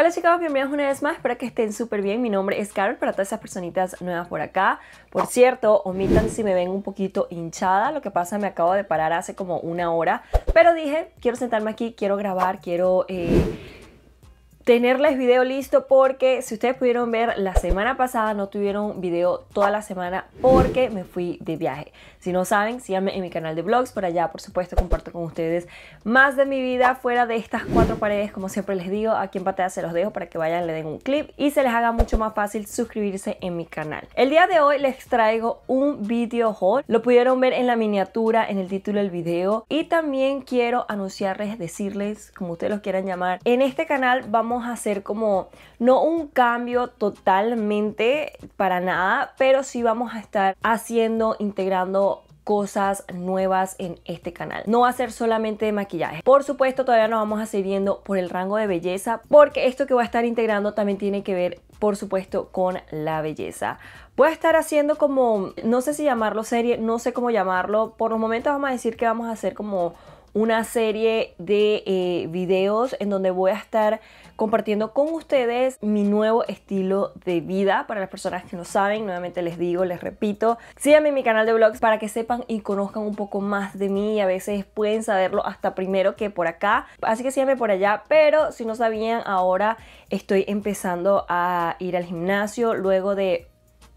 Hola chicos, bienvenidos una vez más, espero que estén súper bien, mi nombre es Carol, para todas esas personitas nuevas por acá. Por cierto, omitan si me ven un poquito hinchada, lo que pasa me acabo de parar hace como una hora, pero dije, quiero sentarme aquí, quiero grabar, quiero... Eh, tenerles video listo porque si ustedes pudieron ver la semana pasada no tuvieron video toda la semana porque me fui de viaje. Si no saben, síganme en mi canal de vlogs, por allá por supuesto comparto con ustedes más de mi vida fuera de estas cuatro paredes, como siempre les digo, aquí en pantalla se los dejo para que vayan, le den un clip y se les haga mucho más fácil suscribirse en mi canal. El día de hoy les traigo un video haul, lo pudieron ver en la miniatura, en el título del video y también quiero anunciarles, decirles, como ustedes los quieran llamar, en este canal vamos a hacer como, no un cambio totalmente para nada, pero sí vamos a estar haciendo, integrando cosas nuevas en este canal. No va a ser solamente de maquillaje. Por supuesto, todavía nos vamos a seguir yendo por el rango de belleza, porque esto que voy a estar integrando también tiene que ver, por supuesto, con la belleza. Voy a estar haciendo como, no sé si llamarlo serie, no sé cómo llamarlo. Por los momentos vamos a decir que vamos a hacer como una serie de eh, videos en donde voy a estar compartiendo con ustedes mi nuevo estilo de vida. Para las personas que no saben, nuevamente les digo, les repito, síganme en mi canal de vlogs para que sepan y conozcan un poco más de mí. Y A veces pueden saberlo hasta primero que por acá. Así que síganme por allá. Pero si no sabían, ahora estoy empezando a ir al gimnasio luego de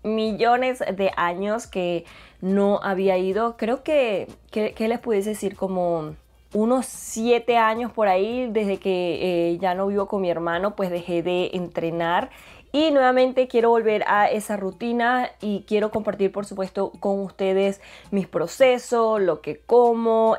millones de años que no había ido. Creo que, ¿Qué les pudiese decir como unos siete años por ahí, desde que eh, ya no vivo con mi hermano, pues dejé de entrenar y nuevamente quiero volver a esa rutina y quiero compartir por supuesto con ustedes mis procesos, lo que como,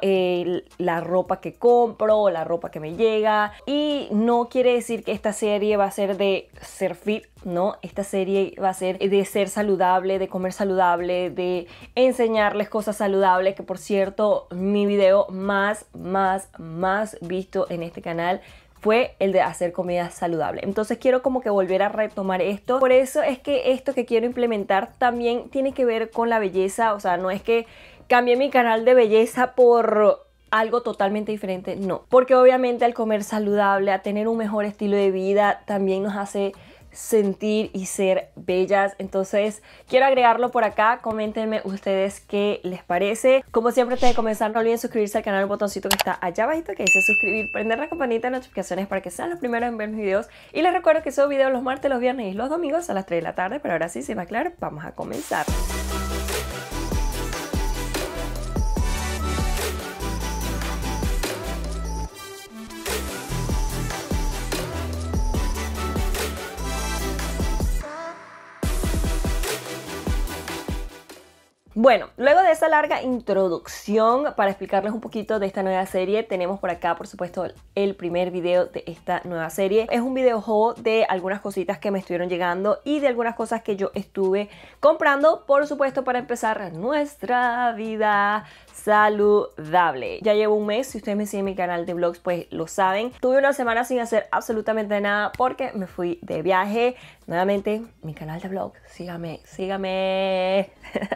la ropa que compro, la ropa que me llega. Y no quiere decir que esta serie va a ser de ser fit, no, esta serie va a ser de ser saludable, de comer saludable, de enseñarles cosas saludables, que por cierto mi video más, más, más visto en este canal fue el de hacer comida saludable. Entonces quiero como que volver a retomar esto. Por eso es que esto que quiero implementar también tiene que ver con la belleza. O sea, no es que cambie mi canal de belleza por algo totalmente diferente, no. Porque obviamente al comer saludable, a tener un mejor estilo de vida, también nos hace sentir y ser bellas. Entonces quiero agregarlo por acá. Coméntenme ustedes qué les parece. Como siempre antes de comenzar no olviden suscribirse al canal, el botoncito que está allá abajito que dice suscribir, prender la campanita de notificaciones para que sean los primeros en ver mis videos. Y les recuerdo que subo videos los martes, los viernes y los domingos a las 3 de la tarde. Pero ahora sí, se va a aclarar, vamos a comenzar. Bueno, luego de esa larga introducción para explicarles un poquito de esta nueva serie, tenemos por acá, por supuesto, el primer video de esta nueva serie. Es un videojuego de algunas cositas que me estuvieron llegando y de algunas cosas que yo estuve comprando, por supuesto, para empezar nuestra vida saludable. Ya llevo un mes, si ustedes me siguen mi canal de vlogs, pues lo saben. Tuve una semana sin hacer absolutamente nada porque me fui de viaje. Nuevamente, mi canal de vlog, sígame, sígame,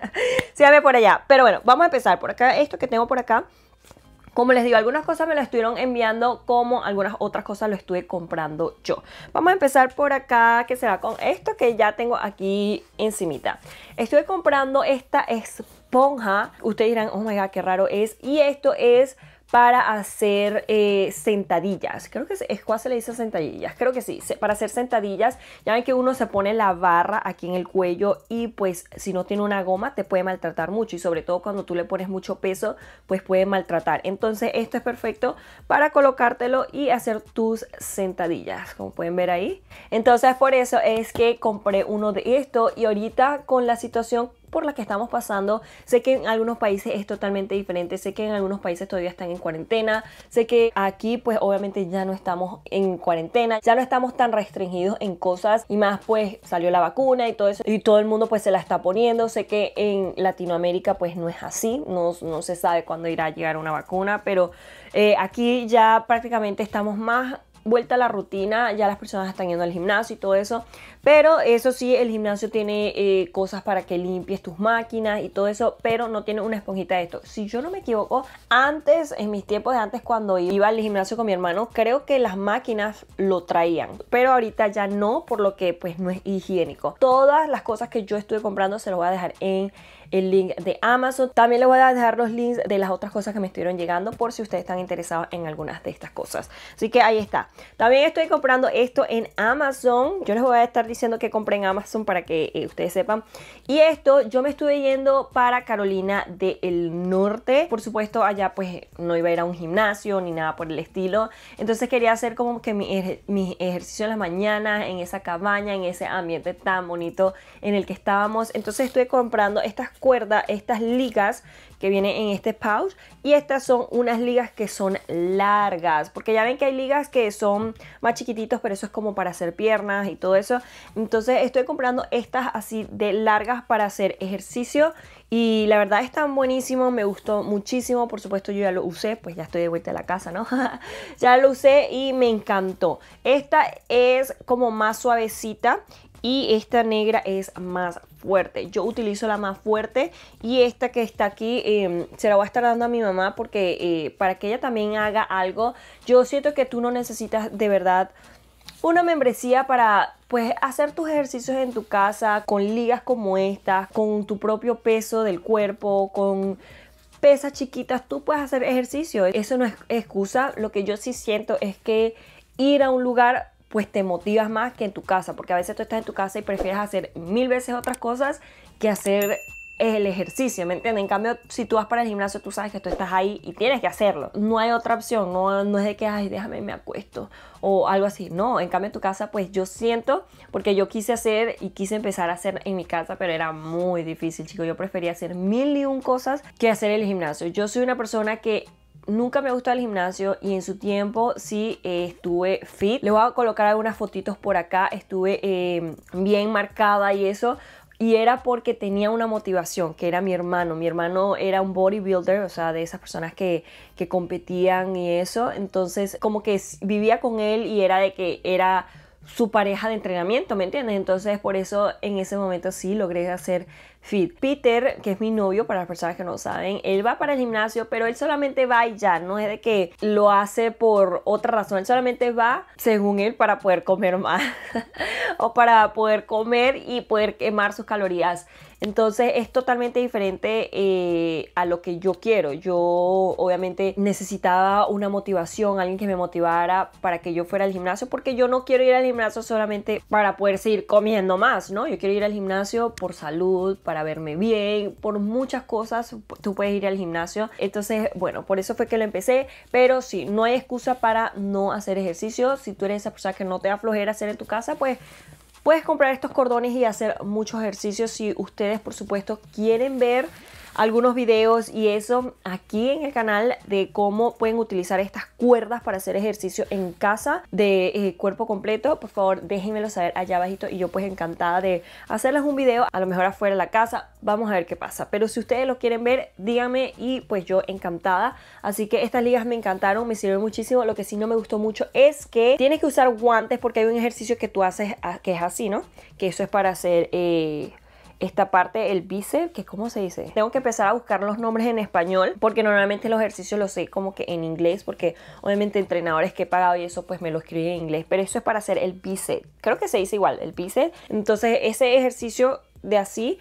sígame por allá. Pero bueno, vamos a empezar por acá, esto que tengo por acá. Como les digo, algunas cosas me las estuvieron enviando, como algunas otras cosas lo estuve comprando yo. Vamos a empezar por acá, que será con esto que ya tengo aquí encimita. Estuve comprando esta es Ustedes dirán, oh my god, qué raro es. Y esto es para hacer eh, sentadillas. Creo que es, ¿cuál se le dice sentadillas? Creo que sí, para hacer sentadillas. Ya ven que uno se pone la barra aquí en el cuello y pues si no tiene una goma te puede maltratar mucho y sobre todo cuando tú le pones mucho peso pues puede maltratar. Entonces esto es perfecto para colocártelo y hacer tus sentadillas, como pueden ver ahí. Entonces por eso es que compré uno de esto y ahorita con la situación por las que estamos pasando. Sé que en algunos países es totalmente diferente, sé que en algunos países todavía están en cuarentena, sé que aquí pues obviamente ya no estamos en cuarentena, ya no estamos tan restringidos en cosas y más pues salió la vacuna y todo eso y todo el mundo pues se la está poniendo. Sé que en Latinoamérica pues no es así, no, se sabe cuándo irá a llegar una vacuna, pero eh, aquí ya prácticamente estamos más vuelta a la rutina, ya las personas están yendo al gimnasio y todo eso, pero eso sí, el gimnasio tiene eh, cosas para que limpies tus máquinas y todo eso, pero no tiene una esponjita de esto. Si yo no me equivoco, antes, en mis tiempos de antes, cuando iba al gimnasio con mi hermano, creo que las máquinas lo traían, pero ahorita ya no, por lo que pues no es higiénico. Todas las cosas que yo estuve comprando se lo voy a dejar en el link de Amazon. También les voy a dejar los links de las otras cosas que me estuvieron llegando por si ustedes están interesados en algunas de estas cosas. Así que ahí está. También estoy comprando esto en Amazon. Yo les voy a estar diciendo que compré en Amazon para que eh, ustedes sepan. Y esto yo me estuve yendo para Carolina del Norte. Por supuesto, allá pues no iba a ir a un gimnasio ni nada por el estilo. Entonces quería hacer como que mi mis ejercicios en las mañanas, en esa cabaña, en ese ambiente tan bonito en el que estábamos. Entonces estuve comprando estas cuerda, estas ligas que vienen en este pouch y estas son unas ligas que son largas, porque ya ven que hay ligas que son más chiquititos, pero eso es como para hacer piernas y todo eso. Entonces estoy comprando estas así de largas para hacer ejercicio y la verdad están buenísimos, me gustó muchísimo, por supuesto yo ya lo usé, pues ya estoy de vuelta a la casa, ¿no? ya lo usé y me encantó. Esta es como más suavecita y esta negra es más yo utilizo la más fuerte y esta que está aquí em, se la voy a estar dando a mi mamá porque eh, para que ella también haga algo, yo siento que tú no necesitas de verdad una membresía para pues hacer tus ejercicios en tu casa con ligas como estas, con tu propio peso del cuerpo, con pesas chiquitas, tú puedes hacer ejercicio. Eso no es excusa. Lo que yo sí siento es que ir a un lugar pues te motivas más que en tu casa, porque a veces tú estás en tu casa y prefieres hacer mil veces otras cosas que hacer el ejercicio, ¿me entiendes? En cambio, si tú vas para el gimnasio, tú sabes que tú estás ahí y tienes que hacerlo. No hay otra opción, no, no es de que, ay, déjame, me acuesto o algo así. No, en cambio en tu casa, pues yo siento, porque yo quise hacer y quise empezar a hacer en mi casa, pero era muy difícil, chicos. Yo prefería hacer mil y un cosas que hacer el gimnasio. Yo soy una persona que nunca me gustó el gimnasio y en su tiempo sí eh, estuve fit. Le voy a colocar algunas fotitos por acá, estuve eh, bien marcada y eso. Y era porque tenía una motivación, que era mi hermano. Mi hermano era un bodybuilder, o sea, de esas personas que, que competían y eso. Entonces, como que vivía con él y era de que era su pareja de entrenamiento, ¿me entiendes? Entonces por eso en ese momento sí logré hacer fit. Peter, que es mi novio, para las personas que no saben, él va para el gimnasio, pero él solamente va y ya, no es de que lo hace por otra razón, él solamente va, según él, para poder comer más o para poder comer y poder quemar sus calorías. Entonces es totalmente diferente eh, a lo que yo quiero. Yo obviamente necesitaba una motivación, alguien que me motivara para que yo fuera al gimnasio, porque yo no quiero ir al gimnasio solamente para poder seguir comiendo más, ¿no? Yo quiero ir al gimnasio por salud, para verme bien, por muchas cosas tú puedes ir al gimnasio. Entonces, bueno, por eso fue que lo empecé, pero sí, no hay excusa para no hacer ejercicio. Si tú eres esa persona que no te da flojera hacer en tu casa, pues Puedes comprar estos cordones y hacer muchos ejercicios si ustedes, por supuesto, quieren ver algunos videos y eso aquí en el canal de cómo pueden utilizar estas cuerdas para hacer ejercicio en casa de eh, cuerpo completo. Por favor, déjenmelo saber allá abajito y yo pues encantada de hacerles un video, a lo mejor afuera de la casa, vamos a ver qué pasa. Pero si ustedes lo quieren ver, díganme y pues yo encantada. Así que estas ligas me encantaron, me sirven muchísimo. Lo que sí no me gustó mucho es que tienes que usar guantes porque hay un ejercicio que tú haces ah, que es así, ¿no? Que eso es para hacer... Eh, esta parte, el bíceps, que cómo se dice. Tengo que empezar a buscar los nombres en español porque normalmente los ejercicios los sé como que en inglés porque obviamente entrenadores que he pagado y eso pues me lo escriben en inglés, pero eso es para hacer el bíceps. Creo que se dice igual, el bíceps. Entonces ese ejercicio de así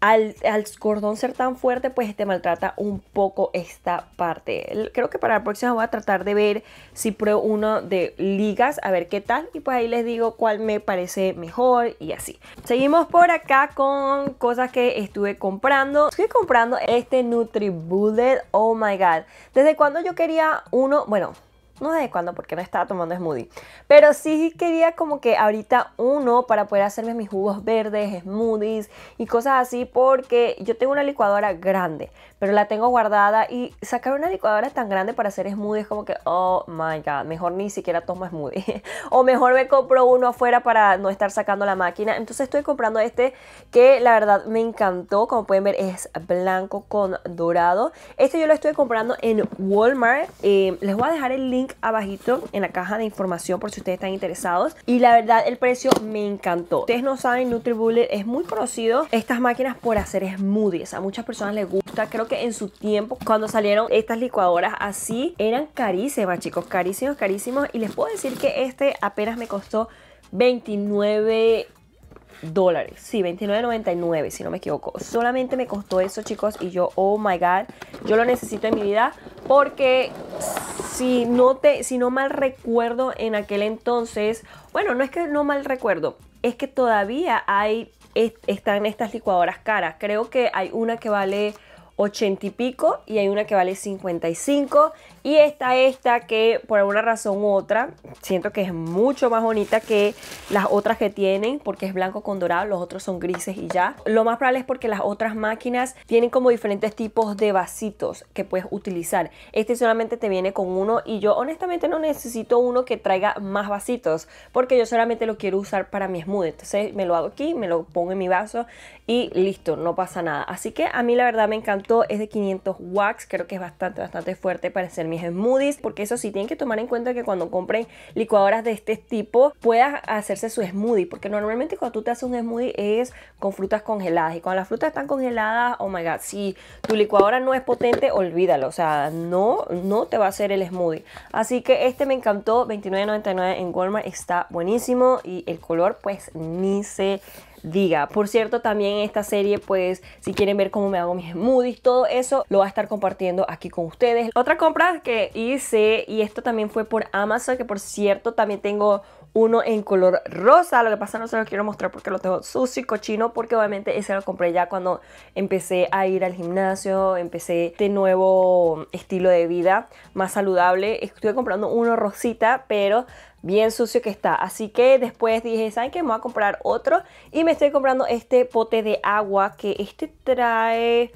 al, cordón ser tan fuerte, pues te este maltrata un poco esta parte. Creo que para la próxima voy a tratar de ver si pruebo uno de ligas, a ver qué tal. Y pues ahí les digo cuál me parece mejor y así. Seguimos por acá con cosas que estuve comprando. Estoy comprando este Nutribullet Oh my god. ¿Desde cuando yo quería uno? Bueno, no sé de cuándo porque no estaba tomando smoothie. Pero sí quería como que ahorita uno para poder hacerme mis jugos verdes, smoothies y cosas así porque yo tengo una licuadora grande, pero la tengo guardada y sacar una licuadora tan grande para hacer smoothies como que, oh my god, mejor ni siquiera tomo smoothie. o mejor me compro uno afuera para no estar sacando la máquina. Entonces estoy comprando este que la verdad me encantó. Como pueden ver es blanco con dorado. Este yo lo estoy comprando en Walmart. Eh, les voy a dejar el link abajito en la caja de información por si ustedes están interesados. Y la verdad, el precio me encantó. Ustedes no saben, NutriBullet es muy conocido. Estas máquinas por hacer smoothies. A muchas personas les gusta. Creo que en su tiempo, cuando salieron estas licuadoras así, eran carísimas, chicos. Carísimos, carísimos. Y les puedo decir que este apenas me costó 29 dólares. Sí, 29.99 si no me equivoco. Solamente me costó eso, chicos. Y yo, oh my god, yo lo necesito en mi vida porque si no, si no mal recuerdo en aquel entonces, bueno, no es que no mal recuerdo, es que todavía hay, están estas licuadoras caras. Creo que hay una que vale ochenta y pico y hay una que vale 55 y está esta que por alguna razón u otra, siento que es mucho más bonita que las otras que tienen porque es blanco con dorado, los otros son grises y ya. Lo más probable es porque las otras máquinas tienen como diferentes tipos de vasitos que puedes utilizar. Este solamente te viene con uno y yo honestamente no necesito uno que traiga más vasitos porque yo solamente lo quiero usar para mi smoothie. Entonces me lo hago aquí, me lo pongo en mi vaso y listo, no pasa nada. Así que a mí la verdad me encantó, es de 500 wax creo que es bastante, bastante fuerte para ser mis smoothies, porque eso sí tienen que tomar en cuenta que cuando compren licuadoras de este tipo puedas hacerse su smoothie, porque normalmente cuando tú te haces un smoothie es con frutas congeladas y cuando las frutas están congeladas, oh my god, si tu licuadora no es potente, olvídalo, o sea, no, no te va a hacer el smoothie. Así que este me encantó, 29.99 en Walmart, está buenísimo y el color pues ni se diga. Por cierto, también esta serie, pues si quieren ver cómo me hago mis smoothies, todo eso lo va a estar compartiendo aquí con ustedes. Otra compra que hice, y esto también fue por Amazon, que por cierto también tengo uno en color rosa. Lo que pasa no se los quiero mostrar porque lo tengo sucio y cochino porque obviamente ese lo compré ya cuando empecé a ir al gimnasio, empecé este nuevo estilo de vida más saludable. Estuve comprando uno rosita, pero bien sucio que está. Así que después dije, ¿saben qué? Me voy a comprar otro y me estoy comprando este pote de agua que este trae...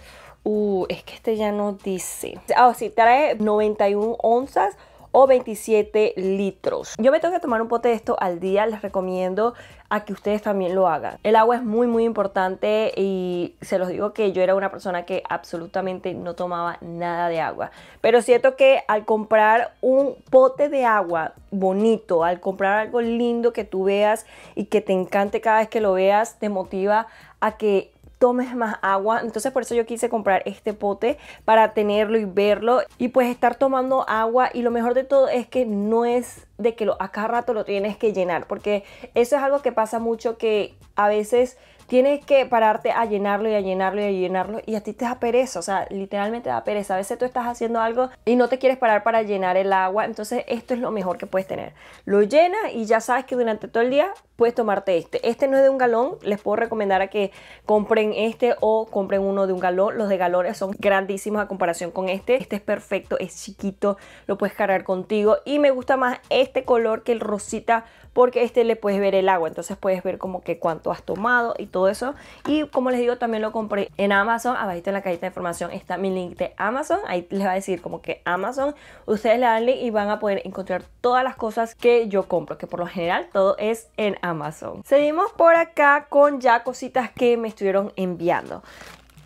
Uh, es que este ya no dice. Ah, sí, trae 91 onzas o 27 litros. Yo me tengo que tomar un pote de esto al día, les recomiendo a que ustedes también lo hagan. El agua es muy muy importante y se los digo que yo era una persona que absolutamente no tomaba nada de agua. Pero siento que al comprar un pote de agua bonito, al comprar algo lindo que tú veas y que te encante cada vez que lo veas, te motiva a que tomes más agua. Entonces por eso yo quise comprar este pote para tenerlo y verlo y pues estar tomando agua y lo mejor de todo es que no es de que lo, a cada rato lo tienes que llenar porque eso es algo que pasa mucho que a veces tienes que pararte a llenarlo y a llenarlo y a llenarlo y a ti te da pereza, o sea, literalmente da pereza. A veces tú estás haciendo algo y no te quieres parar para llenar el agua, entonces esto es lo mejor que puedes tener. Lo llenas y ya sabes que durante todo el día puedes tomarte este. Este no es de un galón, les puedo recomendar a que compren este o compren uno de un galón. Los de galones son grandísimos a comparación con este. Este es perfecto, es chiquito, lo puedes cargar contigo y me gusta más este color que el rosita porque este le puedes ver el agua, entonces puedes ver como que cuánto has tomado y todo eso. Y como les digo, también lo compré en Amazon. Abajito en la cajita de información está mi link de Amazon. Ahí les va a decir como que Amazon. Ustedes le dan link y van a poder encontrar todas las cosas que yo compro, que por lo general todo es en Amazon. Seguimos por acá con ya cositas que me estuvieron enviando.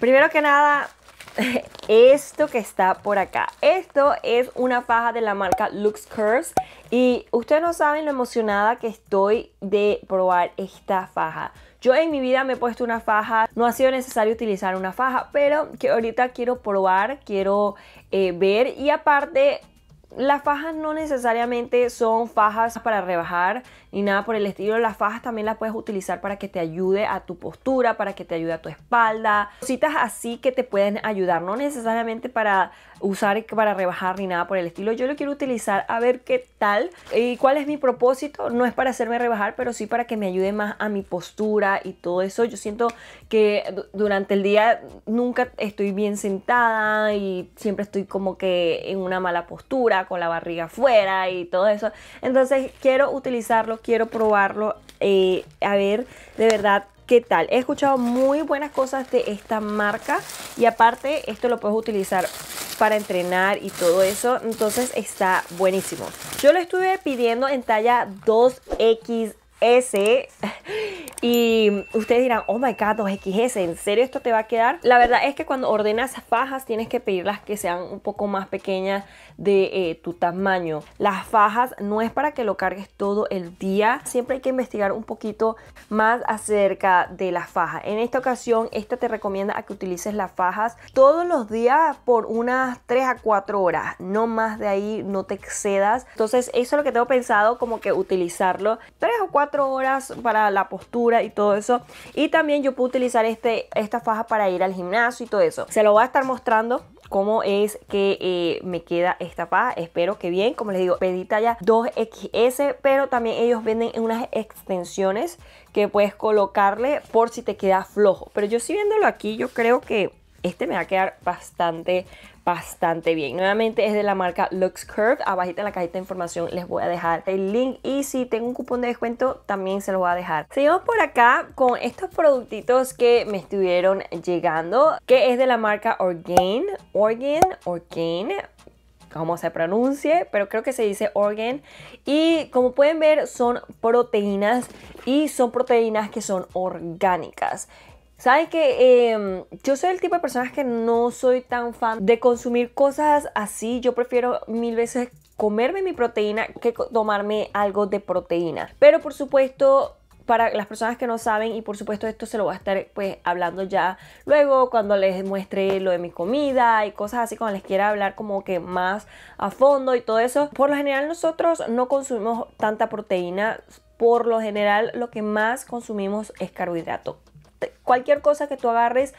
Primero que nada, esto que está por acá. Esto es una faja de la marca Lux Curves y ustedes no saben lo emocionada que estoy de probar esta faja. Yo en mi vida me he puesto una faja, no ha sido necesario utilizar una faja, pero que ahorita quiero probar, quiero eh, ver y aparte las fajas no necesariamente son fajas para rebajar ni nada por el estilo. Las fajas también las puedes utilizar para que te ayude a tu postura, para que te ayude a tu espalda. Cositas así que te pueden ayudar, no necesariamente para usar e-, para rebajar ni nada por el estilo. Yo lo quiero utilizar a ver qué tal y cuál es mi propósito. No es para hacerme rebajar, pero sí para que me ayude más a mi postura y todo eso. Yo siento que durante el día nunca estoy bien sentada y siempre estoy como que en una mala postura, con la barriga afuera y todo eso. Entonces quiero utilizarlo, quiero probarlo, eh, a ver de verdad qué tal. He escuchado muy buenas cosas de esta marca y aparte esto lo puedes utilizar para entrenar y todo eso, entonces está buenísimo. Yo lo estuve pidiendo en talla 2XS y ustedes dirán, oh my god, 2XS, ¿en serio esto te va a quedar? La verdad es que cuando ordenas fajas tienes que pedirlas que sean un poco más pequeñas de eh, tu tamaño. Las fajas no es para que lo cargues todo el día. Siempre hay que investigar un poquito más acerca de las fajas. En esta ocasión, esta te recomienda a que utilices las fajas todos los días por unas 3 a 4 horas. No más de ahí, no te excedas. Entonces, eso es lo que tengo pensado, como que utilizarlo 3 o 4 horas para la postura y todo eso. Y también yo puedo utilizar este, esta faja para ir al gimnasio y todo eso. Se lo voy a estar mostrando cómo es que eh, me queda esta pa, Espero que bien. Como les digo, pedí talla 2XS, pero también ellos venden unas extensiones que puedes colocarle por si te queda flojo. Pero yo si viéndolo aquí, yo creo que este me va a quedar bastante bastante bien. Nuevamente es de la marca Lux Curve. abajito en la cajita de información les voy a dejar el link y si tengo un cupón de descuento también se lo voy a dejar. Seguimos por acá con estos productitos que me estuvieron llegando, que es de la marca Orgain, Orgain, Orgain como se pronuncie, pero creo que se dice organ. Y como pueden ver, son proteínas y son proteínas que son orgánicas. Saben que em, yo soy el tipo de personas que no soy tan fan de consumir cosas así. Yo prefiero mil veces comerme mi proteína que tomarme algo de proteína. Pero por supuesto, para las personas que no saben, y por supuesto esto se lo voy a estar pues hablando ya luego cuando les muestre lo de mi comida y cosas así, cuando les quiera hablar como que más a fondo y todo eso. Por lo general nosotros no consumimos tanta proteína, por lo general lo que más consumimos es carbohidrato cualquier cosa que tú agarres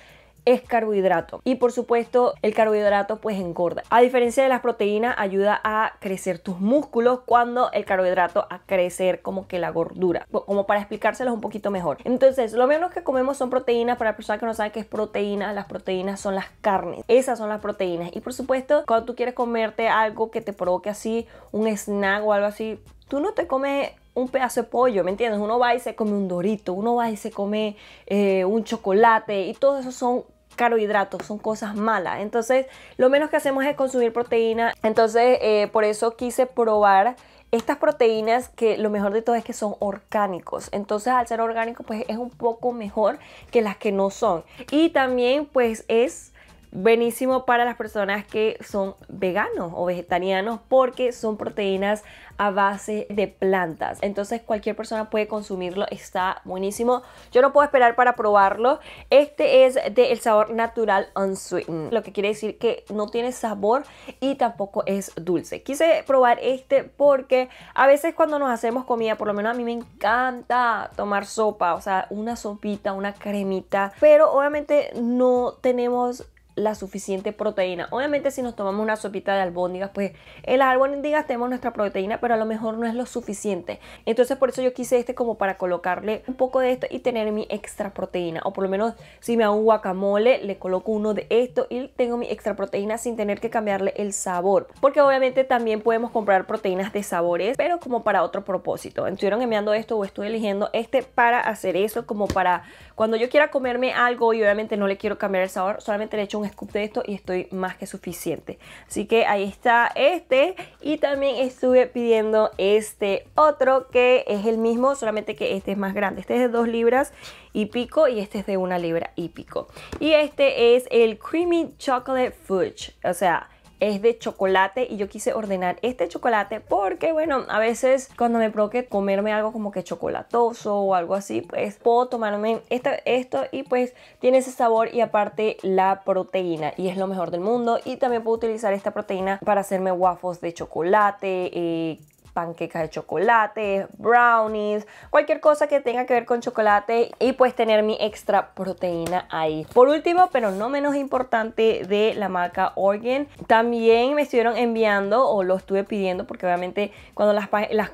es carbohidrato y por supuesto el carbohidrato pues engorda a diferencia de las proteínas ayuda a crecer tus músculos cuando el carbohidrato a crecer como que la gordura como para explicárselos un poquito mejor entonces lo menos que comemos son proteínas para personas que no saben qué es proteína las proteínas son las carnes esas son las proteínas y por supuesto cuando tú quieres comerte algo que te provoque así un snack o algo así tú no te comes un pedazo de pollo, ¿me entiendes? Uno va y se come un dorito, uno va y se come eh, un chocolate y todo eso son carbohidratos, son cosas malas. Entonces, lo menos que hacemos es consumir proteína. Entonces, eh, por eso quise probar estas proteínas que lo mejor de todo es que son orgánicos. Entonces, al ser orgánico, pues es un poco mejor que las que no son. Y también, pues es Buenísimo para las personas que son veganos o vegetarianos porque son proteínas a base de plantas. Entonces cualquier persona puede consumirlo, está buenísimo. Yo no puedo esperar para probarlo. Este es de sabor natural unsweetened, lo que quiere decir que no tiene sabor y tampoco es dulce. Quise probar este porque a veces cuando nos hacemos comida, por lo menos a mí me encanta tomar sopa, o sea, una sopita, una cremita, pero obviamente no tenemos la suficiente proteína. Obviamente si nos tomamos una sopita de albóndigas, pues El las albóndigas tenemos nuestra proteína, pero a lo mejor no es lo suficiente. Entonces por eso yo quise este como para colocarle un poco de esto y tener mi extra proteína. O por lo menos si me hago un guacamole, le coloco uno de esto y tengo mi extra proteína sin tener que cambiarle el sabor. Porque obviamente también podemos comprar proteínas de sabores, pero como para otro propósito. Estuvieron enviando esto o estoy eligiendo este para hacer eso, como para cuando yo quiera comerme algo y obviamente no le quiero cambiar el sabor, solamente le echo un de esto y estoy más que suficiente. Así que ahí está este y también estuve pidiendo este otro que es el mismo, solamente que este es más grande. Este es de dos libras y pico y este es de una libra y pico. Y este es el Creamy Chocolate Fudge, o sea es de chocolate y yo quise ordenar este chocolate porque, bueno, a veces cuando me provoque comerme algo como que chocolatoso o algo así, pues puedo tomarme esto y pues tiene ese sabor y aparte la proteína y es lo mejor del mundo. Y también puedo utilizar esta proteína para hacerme guafos de chocolate, eh, panquecas de chocolate, brownies, cualquier cosa que tenga que ver con chocolate y pues tener mi extra proteína ahí. Por último, pero no menos importante de la marca Organ, también me estuvieron enviando o lo estuve pidiendo porque obviamente cuando las,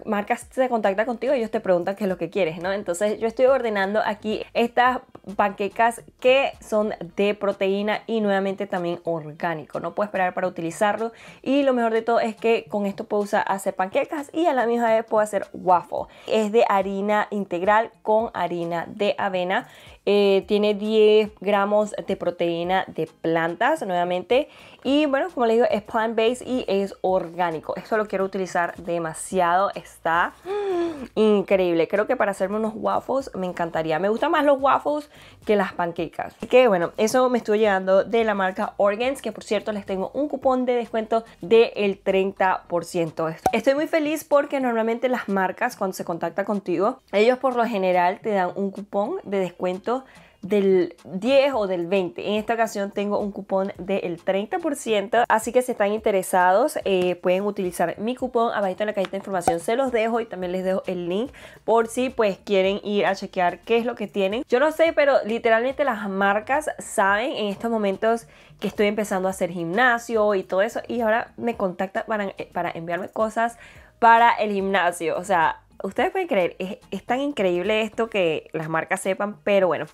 marcas se contactan contigo ellos te preguntan qué es lo que quieres, ¿no? Entonces yo estoy ordenando aquí estas panquecas que son de proteína y nuevamente también orgánico. No puedo esperar para utilizarlo y lo mejor de todo es que con esto puedo usar hacer panquecas y a la misma vez puedo hacer waffle. Es de harina integral con harina de avena eh, tiene 10 gramos de proteína de plantas nuevamente. Y bueno, como les digo, es plant-based y es orgánico. Esto lo quiero utilizar demasiado. Está increíble. Creo que para hacerme unos waffles me encantaría. Me gustan más los waffles que las panquecas. Así que bueno, eso me estuvo llegando de la marca Organs, que por cierto les tengo un cupón de descuento del 30%. Estoy muy feliz porque normalmente las marcas cuando se contacta contigo, ellos por lo general te dan un cupón de descuento del 10 o del 20. En esta ocasión tengo un cupón del 30%, así que si están interesados eh, pueden utilizar mi cupón. Abajito en la cajita de información se los dejo y también les dejo el link por si pues quieren ir a chequear qué es lo que tienen. Yo no sé, pero literalmente las marcas saben en estos momentos que estoy empezando a hacer gimnasio y todo eso y ahora me contactan para, eh, para enviarme cosas para el gimnasio. O sea, ustedes pueden creer, es, tan increíble esto que las marcas sepan, pero bueno.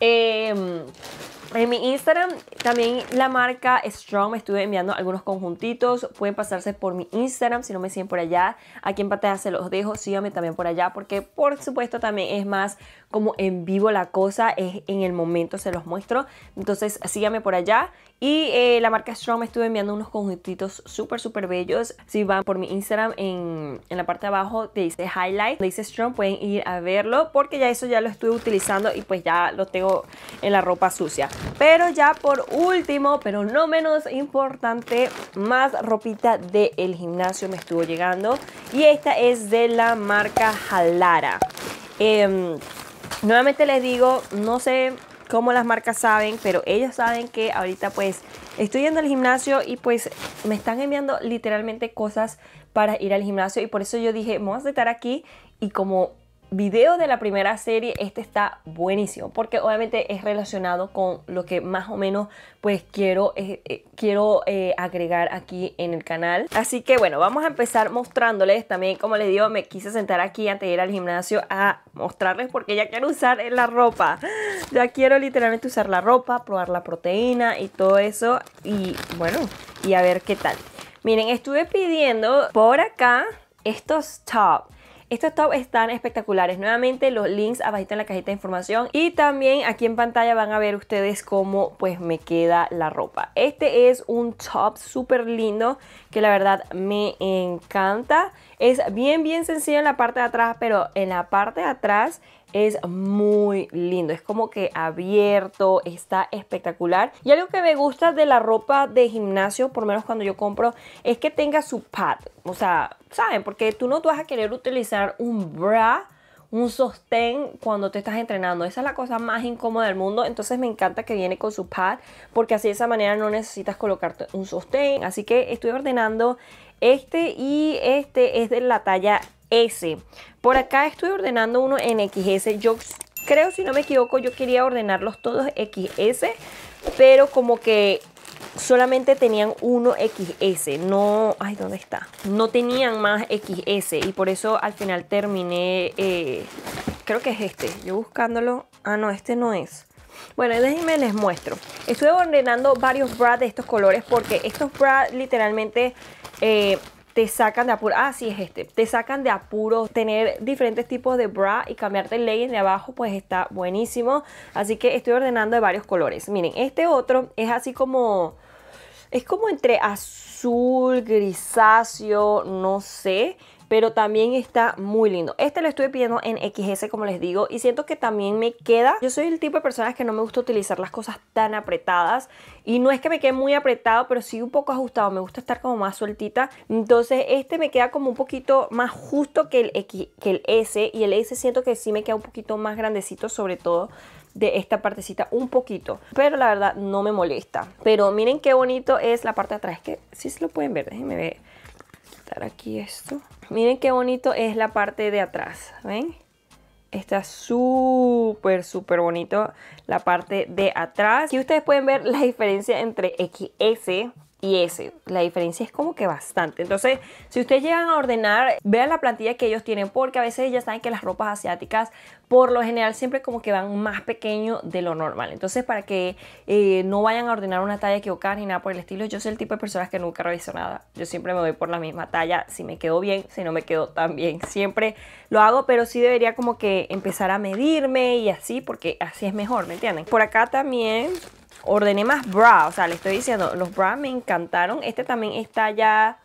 Eh, en mi Instagram también la marca Strong me estuve enviando algunos conjuntitos. Pueden pasarse por mi Instagram si no me siguen por allá. Aquí en pantalla se los dejo. Síganme también por allá porque por supuesto también es más como en vivo la cosa. Es en el momento se los muestro. Entonces síganme por allá. Y eh, la marca Strong me estuve enviando unos conjuntitos súper súper bellos. Si van por mi Instagram en, en la parte de abajo te dice highlight. Le dice Strong pueden ir a verlo porque ya eso ya lo estuve utilizando y pues ya lo tengo en la ropa sucia. Pero ya por último, pero no menos importante, más ropita del gimnasio me estuvo llegando. Y esta es de la marca Halara. Em, nuevamente les digo, no sé cómo las marcas saben, pero ellas saben que ahorita pues estoy yendo al gimnasio y pues me están enviando literalmente cosas para ir al gimnasio. Y por eso yo dije, vamos a estar aquí y como video de la primera serie, este está buenísimo porque obviamente es relacionado con lo que más o menos pues quiero, eh, eh, quiero eh, agregar aquí en el canal. Así que bueno, vamos a empezar mostrándoles también, como les digo, me quise sentar aquí antes de ir al gimnasio a mostrarles porque ya quiero usar la ropa. Ya quiero literalmente usar la ropa, probar la proteína y todo eso y bueno, y a ver qué tal. Miren, estuve pidiendo por acá estos tops estos tops están espectaculares. Nuevamente los links abajito en la cajita de información y también aquí en pantalla van a ver ustedes cómo pues me queda la ropa. Este es un top súper lindo que la verdad me encanta. Es bien bien sencillo en la parte de atrás, pero en la parte de atrás es muy lindo, es como que abierto, está espectacular. Y algo que me gusta de la ropa de gimnasio, por lo menos cuando yo compro, es que tenga su pad. O sea, ¿saben? Porque tú no te vas a querer utilizar un bra un sostén cuando te estás entrenando. Esa es la cosa más incómoda del mundo. Entonces me encanta que viene con su pad porque así de esa manera no necesitas colocarte un sostén. Así que estoy ordenando este y este es de la talla por acá estoy ordenando uno en XS. Yo creo, si no me equivoco, yo quería ordenarlos todos XS, pero como que solamente tenían uno XS, no, ay, ¿dónde está? No tenían más XS y por eso al final terminé, eh, creo que es este, yo buscándolo, ah, no, este no es. Bueno, déjenme les muestro. Estuve ordenando varios bras de estos colores porque estos bras literalmente eh, te sacan de apuro... ah, sí es este, te sacan de apuro tener diferentes tipos de bra y cambiarte el legging de abajo pues está buenísimo, así que estoy ordenando de varios colores, miren, este otro es así como, es como entre azul, grisáceo, no sé, pero también está muy lindo. Este lo estuve pidiendo en XS, como les digo, y siento que también me queda. Yo soy el tipo de personas que no me gusta utilizar las cosas tan apretadas, y no es que me quede muy apretado, pero sí un poco ajustado. Me gusta estar como más sueltita. Entonces, este me queda como un poquito más justo que el, que el S, y el S siento que sí me queda un poquito más grandecito, sobre todo de esta partecita un poquito pero la verdad no me molesta pero miren qué bonito es la parte de atrás que si sí se lo pueden ver déjenme ver aquí esto Miren qué bonito es la parte de atrás, ¿ven? Está súper, súper bonito la parte de atrás. Y ustedes pueden ver la diferencia entre XS y ese. La diferencia es como que bastante. Entonces, si ustedes llegan a ordenar, vean la plantilla que ellos tienen, porque a veces ya saben que las ropas asiáticas por lo general siempre como que van más pequeño de lo normal. Entonces, para que eh, no vayan a ordenar una talla equivocada ni nada por el estilo, yo soy el tipo de personas que nunca reviso nada. Yo siempre me voy por la misma talla, si me quedo bien, si no me quedo tan bien. Siempre lo hago, pero sí debería como que empezar a medirme y así, porque así es mejor, ¿me entienden? Por acá también Ordené más bra, o sea, les estoy diciendo, los bra me encantaron. Este también está ya...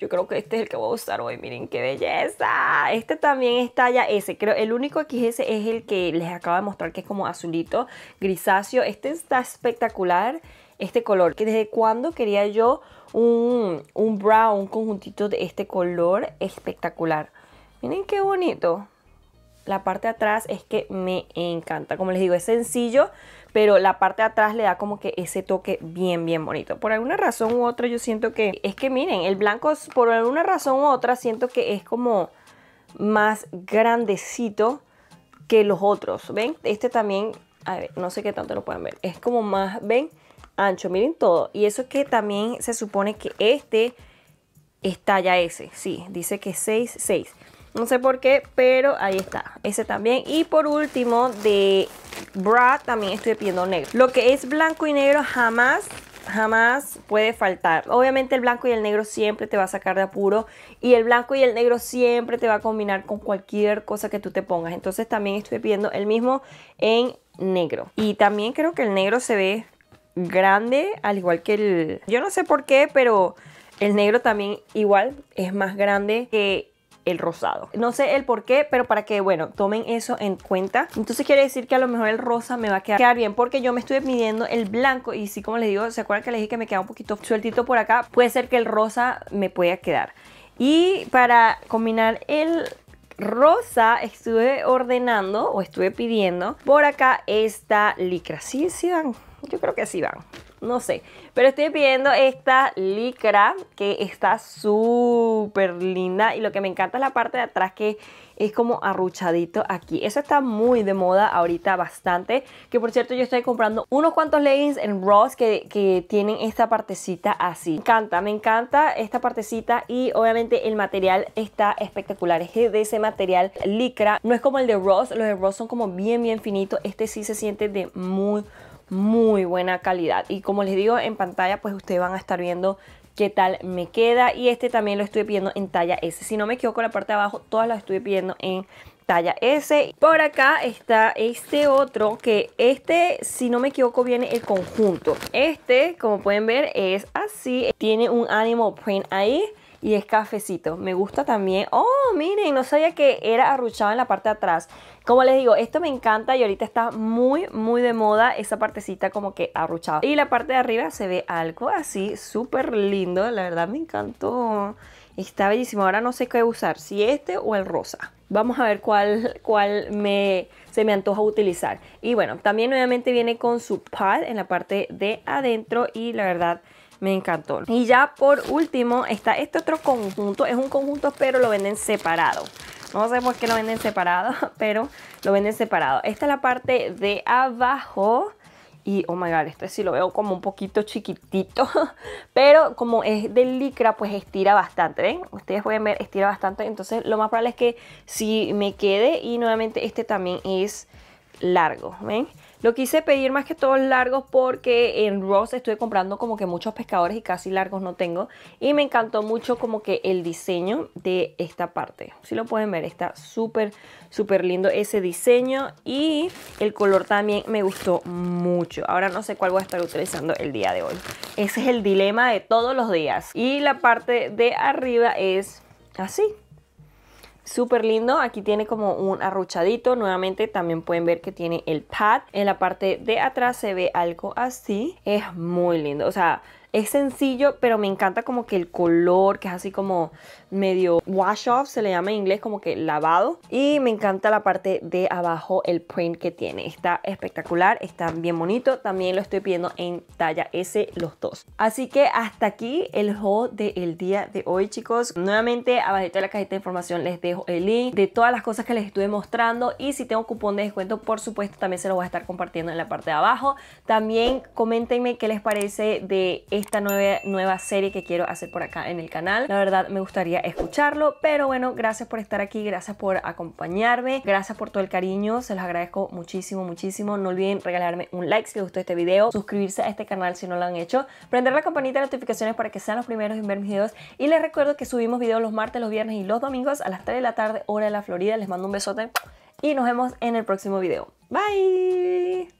Yo creo que este es el que voy a usar hoy, miren qué belleza. Este también está ya ese creo el único XS es el que les acabo de mostrar que es como azulito, grisáceo. Este está espectacular, este color, que desde cuando quería yo un, un bra, un conjuntito de este color espectacular. Miren qué bonito. La parte de atrás es que me encanta, como les digo, es sencillo pero la parte de atrás le da como que ese toque bien, bien bonito. Por alguna razón u otra yo siento que, es que miren, el blanco por alguna razón u otra siento que es como más grandecito que los otros, ¿ven? Este también, a ver, no sé qué tanto lo pueden ver, es como más, ¿ven? Ancho, miren todo. Y eso que también se supone que este es talla ese sí, dice que 6, 6. No sé por qué, pero ahí está. Ese también. Y por último, de bra también estoy pidiendo negro. Lo que es blanco y negro jamás jamás puede faltar. Obviamente el blanco y el negro siempre te va a sacar de apuro y el blanco y el negro siempre te va a combinar con cualquier cosa que tú te pongas. Entonces también estoy pidiendo el mismo en negro. Y también creo que el negro se ve grande, al igual que el... Yo no sé por qué, pero el negro también igual es más grande que el rosado. No sé el por qué, pero para que, bueno, tomen eso en cuenta. Entonces quiere decir que a lo mejor el rosa me va a quedar bien porque yo me estuve midiendo el blanco y sí, como les digo, ¿se acuerdan que les dije que me queda un poquito sueltito por acá? Puede ser que el rosa me pueda quedar. Y para combinar el rosa estuve ordenando o estuve pidiendo por acá esta licra. ¿Sí, sí van? Yo creo que así van no sé. Pero estoy pidiendo esta licra que está súper linda y lo que me encanta es la parte de atrás que es como arruchadito aquí. Eso está muy de moda ahorita bastante. Que por cierto yo estoy comprando unos cuantos leggings en Ross que, tienen esta partecita así. Me encanta, me encanta esta partecita y obviamente el material está espectacular. Es de ese material licra. No es como el de Ross, los de Ross son como bien bien finitos Este sí se siente de muy muy buena calidad. Y como les digo, en pantalla pues ustedes van a estar viendo qué tal me queda. Y este también lo estoy pidiendo en talla S. Si no me equivoco, la parte de abajo todas las estoy pidiendo en talla S. Por acá está este otro que este, si no me equivoco, viene el conjunto. Este, como pueden ver, es así. Tiene un animal print ahí y es cafecito. Me gusta también. Oh, miren, no sabía que era arruchado en la parte de atrás. Como les digo, esto me encanta y ahorita está muy, muy de moda esa partecita como que arruchada. Y la parte de arriba se ve algo así súper lindo. La verdad me encantó. Está bellísimo. Ahora no sé qué usar, si este o el rosa. Vamos a ver cuál, cuál me, se me antoja utilizar. Y bueno, también nuevamente viene con su pad en la parte de adentro y la verdad me encantó. Y ya por último está este otro conjunto, es un conjunto pero lo venden separado. No sé por qué lo venden separado, pero lo venden separado. Esta es la parte de abajo. Y oh my god, este sí lo veo como un poquito chiquitito. Pero como es de licra, pues estira bastante. ¿Ven? Ustedes pueden ver, estira bastante. Entonces lo más probable es que si sí me quede. Y nuevamente este también es largo. ¿Ven? Lo quise pedir más que todos largos porque en Ross estuve comprando como que muchos pescadores y casi largos no tengo. Y me encantó mucho como que el diseño de esta parte. Si lo pueden ver, está súper, súper lindo ese diseño. Y el color también me gustó mucho. Ahora no sé cuál voy a estar utilizando el día de hoy. Ese es el dilema de todos los días. Y la parte de arriba es así súper lindo. Aquí tiene como un arruchadito. Nuevamente también pueden ver que tiene el pad. En la parte de atrás se ve algo así. Es muy lindo. O sea, es sencillo, pero me encanta como que el color, que es así como medio wash off, se le llama en inglés como que lavado. Y me encanta la parte de abajo, el print que tiene. Está espectacular, está bien bonito. También lo estoy pidiendo en talla S los dos. Así que hasta aquí el haul del día de hoy, chicos. Nuevamente, abajito de la cajita de información les dejo el link de todas las cosas que les estuve mostrando. Y si tengo cupón de descuento, por supuesto, también se lo voy a estar compartiendo en la parte de abajo. También coméntenme qué les parece de esta nueva, nueva serie que quiero hacer por acá en el canal. La verdad, me gustaría escucharlo. Pero bueno, gracias por estar aquí, gracias por acompañarme, gracias por todo el cariño, se los agradezco muchísimo, muchísimo. No olviden regalarme un like si les gustó este video, suscribirse a este canal si no lo han hecho, prender la campanita de notificaciones para que sean los primeros en ver mis videos. Y les recuerdo que subimos videos los martes, los viernes y los domingos a las 3 de la tarde, hora de la Florida. Les mando un besote y nos vemos en el próximo video. Bye.